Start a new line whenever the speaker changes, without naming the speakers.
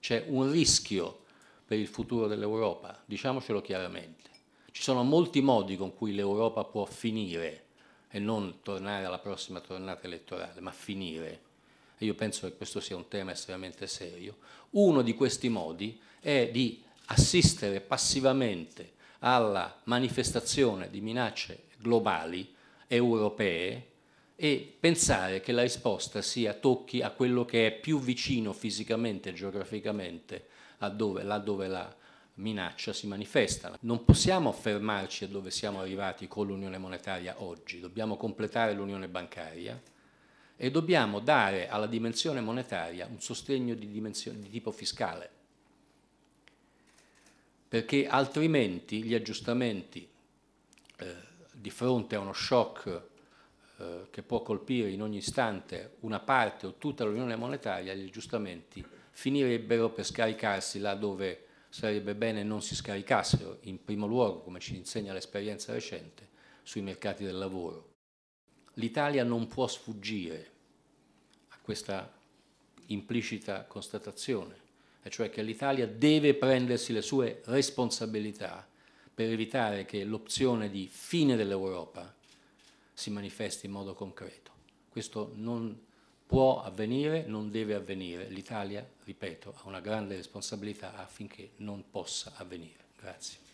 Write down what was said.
C'è un rischio per il futuro dell'Europa, diciamocelo chiaramente. Ci sono molti modi con cui l'Europa può finire e non tornare alla prossima tornata elettorale, ma finire. E io penso che questo sia un tema estremamente serio. Uno di questi modi è di assistere passivamente alla manifestazione di minacce globali, europee, e pensare che la risposta sia tocchi a quello che è più vicino fisicamente e geograficamente dove, là dove la minaccia si manifesta. Non possiamo fermarci a dove siamo arrivati con l'unione monetaria oggi, dobbiamo completare l'unione bancaria e dobbiamo dare alla dimensione monetaria un sostegno di, di tipo fiscale, perché altrimenti gli aggiustamenti eh, di fronte a uno shock eh, che può colpire in ogni istante una parte o tutta l'unione monetaria, gli aggiustamenti finirebbero per scaricarsi là dove sarebbe bene non si scaricassero, in primo luogo, come ci insegna l'esperienza recente, sui mercati del lavoro. L'Italia non può sfuggire a questa implicita constatazione, e cioè che l'Italia deve prendersi le sue responsabilità per evitare che l'opzione di fine dell'Europa si manifesti in modo concreto. Questo non può avvenire, non deve avvenire. L'Italia, ripeto, ha una grande responsabilità affinché non possa avvenire. Grazie.